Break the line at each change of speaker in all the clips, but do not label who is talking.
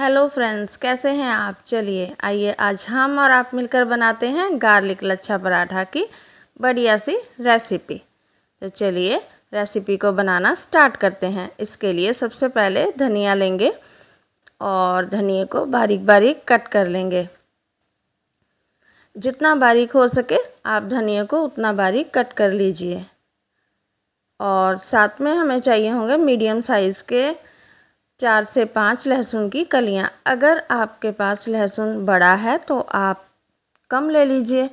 hello friends कैसे हैं आप चलिए आइए आज हम और आप मिलकर बनाते हैं गार्लिक लच्छा पराठा की बढ़िया सी रेसिपी तो चलिए रेसिपी को बनाना स्टार्ट करते हैं इसके लिए सबसे पहले धनिया लेंगे और धनिए को बारीक बारीक कट कर लेंगे जितना बारीक हो सके आप धनिए को उतना बारीक कट कर लीजिए और साथ में हमें चाहिए होंगे मीडियम साइज़ के चार से पाँच लहसुन की कलियां अगर आपके पास लहसुन बड़ा है तो आप कम ले लीजिए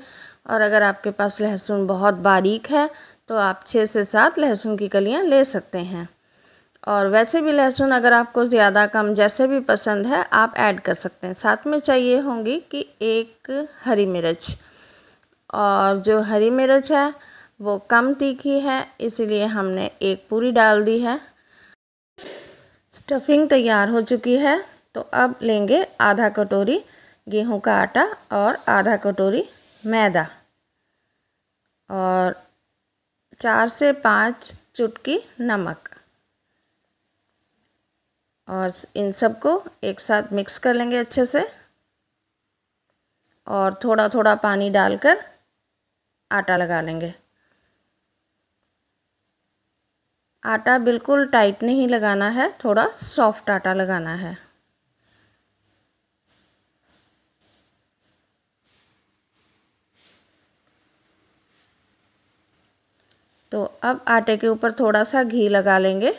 और अगर आपके पास लहसुन बहुत बारीक है तो आप छः से सात लहसुन की कलियां ले सकते हैं और वैसे भी लहसुन अगर आपको ज़्यादा कम जैसे भी पसंद है आप ऐड कर सकते हैं साथ में चाहिए होंगी कि एक हरी मिर्च और जो हरी मिर्च है वो कम तीखी है इसीलिए हमने एक पूरी डाल दी है स्टफिंग तैयार हो चुकी है तो अब लेंगे आधा कटोरी गेहूं का आटा और आधा कटोरी मैदा और चार से पाँच चुटकी नमक और इन सबको एक साथ मिक्स कर लेंगे अच्छे से और थोड़ा थोड़ा पानी डालकर आटा लगा लेंगे आटा बिल्कुल टाइट नहीं लगाना है थोड़ा सॉफ्ट आटा लगाना है तो अब आटे के ऊपर थोड़ा सा घी लगा लेंगे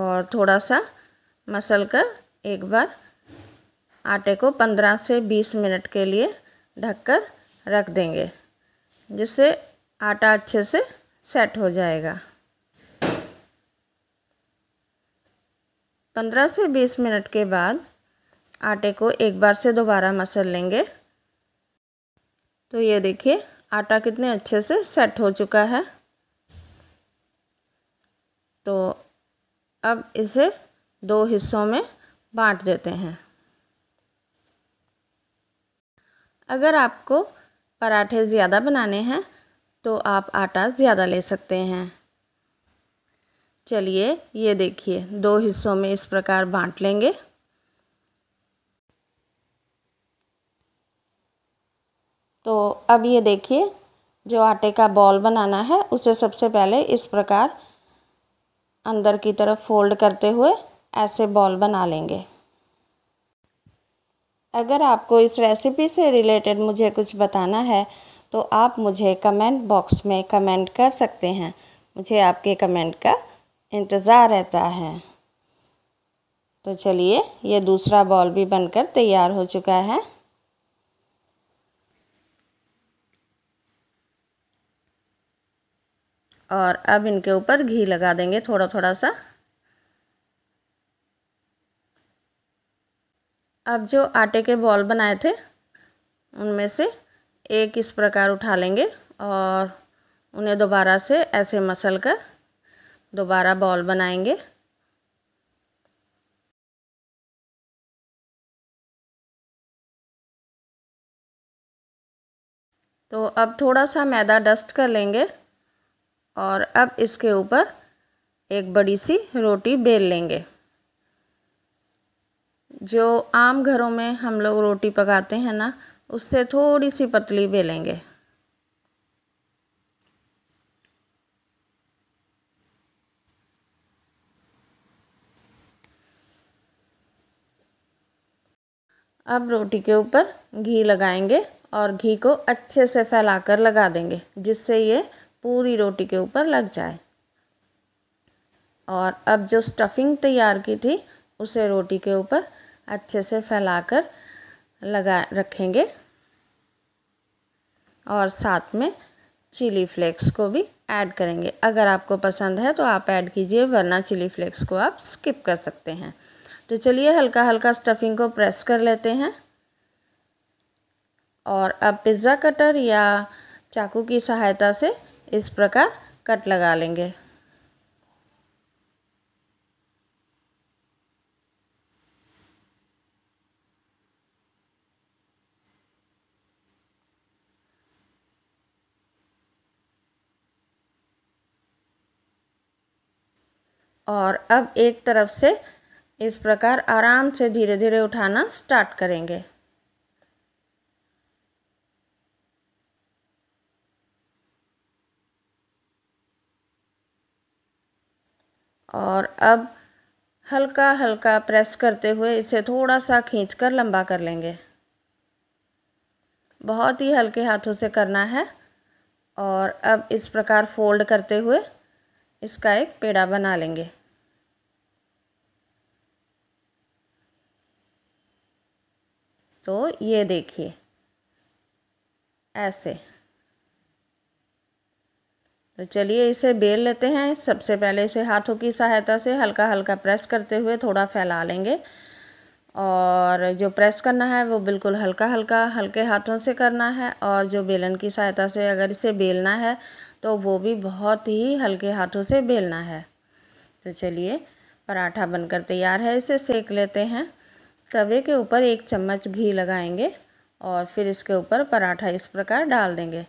और थोड़ा सा मसल कर एक बार आटे को 15 से 20 मिनट के लिए ढककर रख देंगे जिससे आटा अच्छे से सेट हो जाएगा 15 से 20 मिनट के बाद आटे को एक बार से दोबारा मसल लेंगे तो ये देखिए आटा कितने अच्छे से सेट हो चुका है तो अब इसे दो हिस्सों में बांट देते हैं अगर आपको पराठे ज़्यादा बनाने हैं तो आप आटा ज़्यादा ले सकते हैं चलिए ये देखिए दो हिस्सों में इस प्रकार बांट लेंगे तो अब ये देखिए जो आटे का बॉल बनाना है उसे सबसे पहले इस प्रकार अंदर की तरफ फोल्ड करते हुए ऐसे बॉल बना लेंगे अगर आपको इस रेसिपी से रिलेटेड मुझे कुछ बताना है तो आप मुझे कमेंट बॉक्स में कमेंट कर सकते हैं मुझे आपके कमेंट का इंतज़ार रहता है तो चलिए ये दूसरा बॉल भी बनकर तैयार हो चुका है और अब इनके ऊपर घी लगा देंगे थोड़ा थोड़ा सा अब जो आटे के बॉल बनाए थे उनमें से एक इस प्रकार उठा लेंगे और उन्हें दोबारा से ऐसे मसल कर दोबारा बॉल बनाएंगे तो अब थोड़ा सा मैदा डस्ट कर लेंगे और अब इसके ऊपर एक बड़ी सी रोटी बेल लेंगे जो आम घरों में हम लोग रोटी पकाते हैं ना उससे थोड़ी सी पतली बेलेंगे अब रोटी के ऊपर घी लगाएंगे और घी को अच्छे से फैलाकर लगा देंगे जिससे ये पूरी रोटी के ऊपर लग जाए और अब जो स्टफिंग तैयार की थी उसे रोटी के ऊपर अच्छे से फैलाकर लगा रखेंगे और साथ में चिली फ्लेक्स को भी ऐड करेंगे अगर आपको पसंद है तो आप ऐड कीजिए वरना चिली फ्लेक्स को आप स्किप कर सकते हैं तो चलिए हल्का हल्का स्टफिंग को प्रेस कर लेते हैं और अब पिज़्ज़ा कटर या चाकू की सहायता से इस प्रकार कट लगा लेंगे और अब एक तरफ से इस प्रकार आराम से धीरे धीरे उठाना स्टार्ट करेंगे और अब हल्का हल्का प्रेस करते हुए इसे थोड़ा सा खींचकर लंबा कर लेंगे बहुत ही हल्के हाथों से करना है और अब इस प्रकार फोल्ड करते हुए इसका एक पेड़ा बना लेंगे तो ये देखिए ऐसे तो चलिए इसे बेल लेते हैं सबसे पहले इसे हाथों की सहायता से हल्का हल्का प्रेस करते हुए थोड़ा फैला लेंगे और जो प्रेस करना है वो बिल्कुल हल्का हल्का हल्के हाथों से करना है और जो बेलन की सहायता से अगर इसे बेलना है तो वो भी बहुत ही हल्के हाथों से बेलना है तो चलिए पराठा बनकर तैयार है इसे सेक लेते हैं तवे के ऊपर एक चम्मच घी लगाएंगे और फिर इसके ऊपर पराठा इस प्रकार डाल देंगे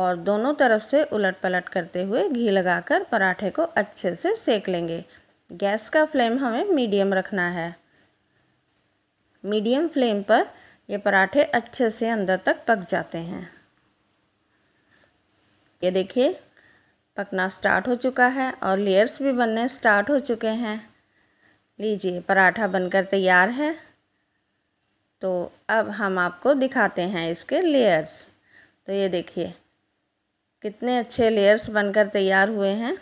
और दोनों तरफ से उलट पलट करते हुए घी लगाकर पराठे को अच्छे से सेक लेंगे गैस का फ्लेम हमें मीडियम रखना है मीडियम फ्लेम पर ये पराठे अच्छे से अंदर तक पक जाते हैं ये देखिए पकना स्टार्ट हो चुका है और लेयर्स भी बनने स्टार्ट हो चुके हैं लीजिए पराठा बनकर तैयार है तो अब हम आपको दिखाते हैं इसके लेयर्स तो ये देखिए कितने अच्छे लेयर्स बनकर तैयार हुए हैं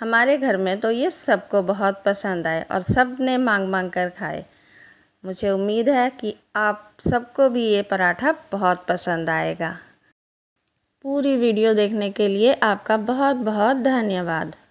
हमारे घर में तो ये सबको बहुत पसंद आए और सब ने मांग मांग कर खाए मुझे उम्मीद है कि आप सबको भी ये पराठा बहुत पसंद आएगा पूरी वीडियो देखने के लिए आपका बहुत बहुत धन्यवाद